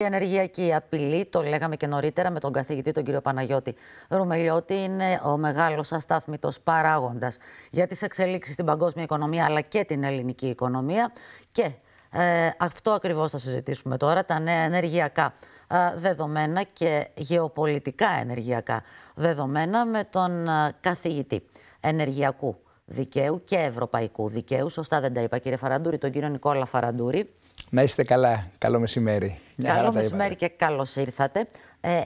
Η ενεργειακή απειλή, το λέγαμε και νωρίτερα με τον καθηγητή τον κύριο Παναγιώτη Ρουμελιώτη, είναι ο μεγάλος αστάθμητος παράγοντας για τις εξελίξεις στην παγκόσμια οικονομία αλλά και την ελληνική οικονομία. Και ε, αυτό ακριβώς θα συζητήσουμε τώρα, τα νέα ενεργειακά ε, δεδομένα και γεωπολιτικά ενεργειακά δεδομένα με τον ε, καθηγητή ενεργειακού δικαίου και ευρωπαϊκού δικαίου. Σωστά δεν τα είπα, κύριε Φαραντούρη, τον κύριο Νικόλα Φαραντούρη. Να είστε καλά. Καλό μεσημέρι. καλό μεσημέρι και καλώς ήρθατε. Ε,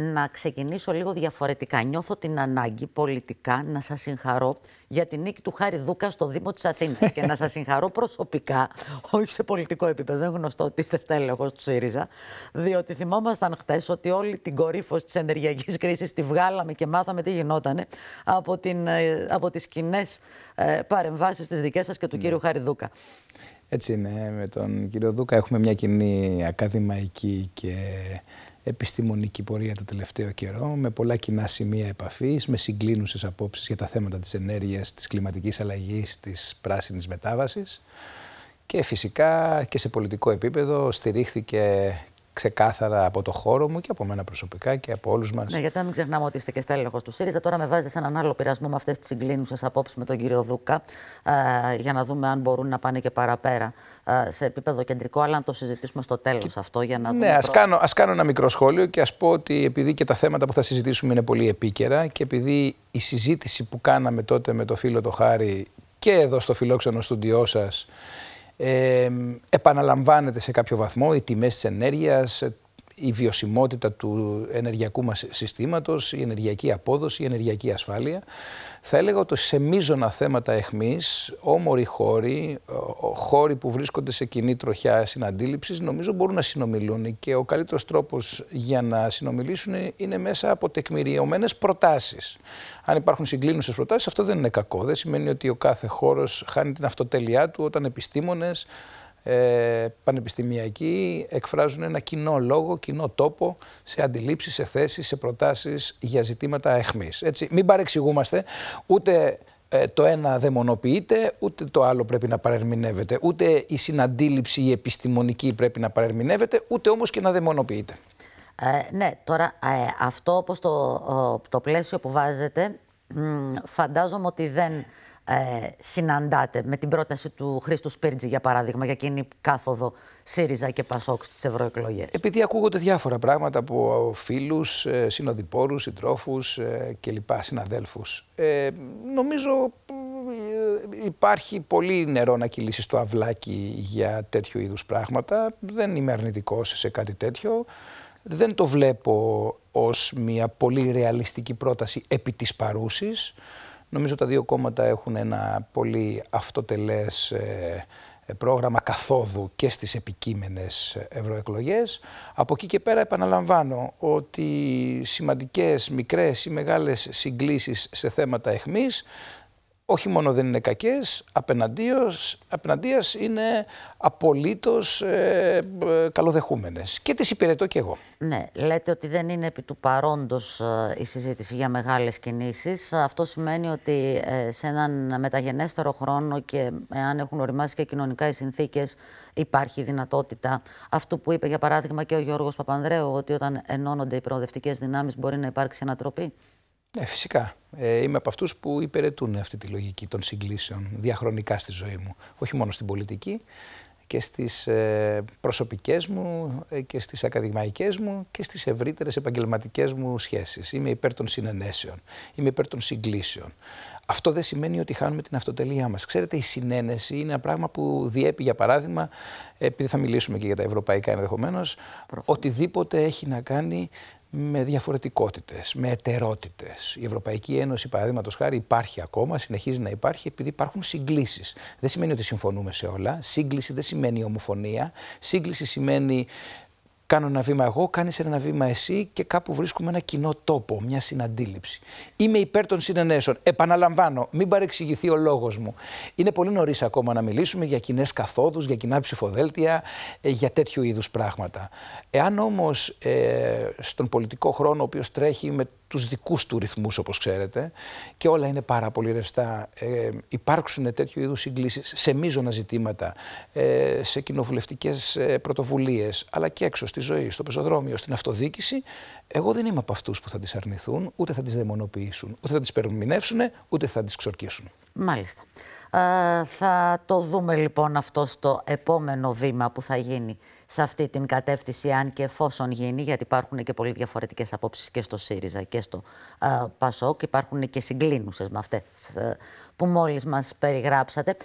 να ξεκινήσω λίγο διαφορετικά. Νιώθω την ανάγκη πολιτικά να σας συγχαρώ για την νίκη του Χάρη Δούκα στο Δήμο της Αθήνας και να σας συγχαρώ προσωπικά, όχι σε πολιτικό επίπεδο, δεν γνωστό ότι είστε στέλεχος του ΣΥΡΙΖΑ, διότι θυμόμασταν χθε ότι όλη την κορύφωση της ενεργειακής κρίσης τη βγάλαμε και μάθαμε τι γινότανε από, την, ε, από τις κοινές ε, παρεμβάσεις της δικές σας και του mm. κύριου Χάρη Δούκα. Έτσι είναι, με τον κύριο Δούκα έχουμε μια κοινή ακαδημαϊκή και επιστημονική πορεία το τελευταίο καιρό, με πολλά κοινά σημεία επαφής, με συγκλίνουσες απόψεις για τα θέματα της ενέργειας, της κλιματικής αλλαγής, της πράσινης μετάβασης. Και φυσικά και σε πολιτικό επίπεδο στηρίχθηκε ξεκάθαρα από το χώρο μου και από μένα προσωπικά και από όλους μας. Ναι, γιατί να μην ξεχνάμε ότι είστε και στέλεχος του ΣΥΡΙΖΑ. Τώρα με βάζετε σε έναν άλλο πειρασμό με αυτές τις συγκλίνουσε απόψεις με τον κύριο Δούκα, ε, για να δούμε αν μπορούν να πάνε και παραπέρα ε, σε επίπεδο κεντρικό. Αλλά να το συζητήσουμε στο τέλος αυτό για να ναι, δούμε. Ναι, ας προ... κάνω, κάνω ένα μικρό σχόλιο και ας πω ότι επειδή και τα θέματα που θα συζητήσουμε είναι πολύ επίκαιρα και επειδή η συζήτηση που κάναμε τότε με το φίλο το Χάρη και εδώ στο φιλόξενο στούντιό σας επαναλαμβάνεται σε κάποιο βαθμό οι τιμές της ενέργειας, η βιωσιμότητα του ενεργειακού μας συστήματος, η ενεργειακή απόδοση, η ενεργειακή ασφάλεια. Θα έλεγα ότι σε μείζωνα θέματα εχμής, όμοροι χώροι, χώροι που βρίσκονται σε κοινή τροχιά συναντήληψης, νομίζω μπορούν να συνομιλούν και ο καλύτερος τρόπος για να συνομιλήσουν είναι μέσα από τεκμηριωμένες προτάσεις. Αν υπάρχουν συγκλίνουσες προτάσεις, αυτό δεν είναι κακό. Δεν σημαίνει ότι ο κάθε χώρος χάνει την αυτοτέλειά του όταν επιστήμονες, ε, πανεπιστημιακοί εκφράζουν ένα κοινό λόγο, κοινό τόπο σε αντιλήψεις, σε θέσεις, σε προτάσεις για ζητήματα εχμής. Έτσι, μην παρεξηγούμαστε, ούτε ε, το ένα δαιμονοποιείται, ούτε το άλλο πρέπει να παρερμηνεύεται, ούτε η συναντήληψη η επιστημονική πρέπει να παρερμηνεύεται, ούτε όμως και να δαιμονοποιείται. Ε, ναι, τώρα ε, αυτό όπως το, το πλαίσιο που βάζετε, φαντάζομαι ότι δεν ε, συναντάτε με την πρόταση του Χρήστου Σπίρτζη, για παράδειγμα, για εκείνη κάθοδο ΣΥΡΙΖΑ και ΠΑΣΟΚ στις ευρωεκλογές. Επειδή ακούγονται διάφορα πράγματα από φίλους, ε, συνοδοιπόρους, συντρόφους ε, κλπ. συναδέλφους. Ε, νομίζω ε, υπάρχει πολύ νερό να κυλήσει στο αυλάκι για τέτοιου είδους πράγματα. Δεν είμαι αρνητικός σε κάτι τέτοιο. Δεν το βλέπω ως μια πολύ ρεαλιστική πρόταση επί της παρούσης. Νομίζω τα δύο κόμματα έχουν ένα πολύ αυτοτελές ε, ε, πρόγραμμα καθόδου και στις επικείμενες ε, ευρωεκλογές. Από εκεί και πέρα επαναλαμβάνω ότι σημαντικές μικρές ή μεγάλες συγκλήσεις σε θέματα εχμής όχι μόνο δεν είναι κακές, απέναντίας είναι απολύτως ε, ε, καλοδεχούμενες. Και τις υπηρετώ και εγώ. Ναι, λέτε ότι δεν είναι επί του παρόντος ε, η συζήτηση για μεγάλες κινήσεις. Αυτό σημαίνει ότι ε, σε έναν μεταγενέστερο χρόνο και αν έχουν οριμάσει και κοινωνικά οι συνθήκες υπάρχει δυνατότητα. Αυτό που είπε για παράδειγμα και ο Γιώργος Παπανδρέου ότι όταν ενώνονται οι προοδευτικές δυνάμεις μπορεί να υπάρξει ανατροπή. Ναι, φυσικά. Ε, είμαι από αυτούς που υπηρετούν αυτή τη λογική των συγκλήσεων διαχρονικά στη ζωή μου. Όχι μόνο στην πολιτική και στις ε, προσωπικές μου ε, και στις ακαδημαϊκές μου και στις ευρύτερες επαγγελματικές μου σχέσεις. Είμαι υπέρ των συνενέσεων, είμαι υπέρ των συγκλήσεων. Αυτό δεν σημαίνει ότι χάνουμε την αυτοτελεία μας Ξέρετε, η συνένεση είναι ένα πράγμα που διέπει, για παράδειγμα, ε, επειδή θα μιλήσουμε και για τα ευρωπαϊκά ενδεχομένως, οτιδήποτε έχει να κάνει με διαφορετικότητες, με ετερότητες. Η Ευρωπαϊκή Ένωση, παραδείγματος χάρη, υπάρχει ακόμα, συνεχίζει να υπάρχει επειδή υπάρχουν συγκλήσεις. Δεν σημαίνει ότι συμφωνούμε σε όλα. Σύγκληση δεν σημαίνει ομοφωνία. Σύγκληση σημαίνει Κάνω ένα βήμα εγώ, κάνεις ένα βήμα εσύ και κάπου βρίσκουμε ένα κοινό τόπο, μια συναντήληψη. Είμαι υπέρ των συνενέσεων. Επαναλαμβάνω, μην παρεξηγηθεί ο λόγος μου. Είναι πολύ νωρίς ακόμα να μιλήσουμε για κοινές καθόδους, για κοινά ψηφοδέλτια, ε, για τέτοιου είδους πράγματα. Εάν όμως ε, στον πολιτικό χρόνο, ο οποίος τρέχει με τους δικούς του ρυθμούς όπως ξέρετε και όλα είναι πάρα πολύ ρευστά. Ε, υπάρξουν τέτοιου είδους συγκλήσεις σε μείζωνα ζητήματα, ε, σε κοινοβουλευτικές ε, πρωτοβουλίες αλλά και έξω στη ζωή, στο πεζοδρόμιο, στην αυτοδίκηση. Εγώ δεν είμαι από αυτούς που θα τις αρνηθούν, ούτε θα τις δαιμονοποιήσουν, ούτε θα τις περμηνεύσουν, ούτε θα τις ξορκίσουν. Μάλιστα. Ε, θα το δούμε λοιπόν αυτό στο επόμενο βήμα που θα γίνει σε αυτή την κατεύθυνση, αν και εφόσον γίνει, γιατί υπάρχουν και πολύ διαφορετικές απόψεις και στο ΣΥΡΙΖΑ και στο πασό ε, ΠΑΣΟΚ. Υπάρχουν και συγκλίνουσες με αυτές ε, που μόλις μας περιγράψατε.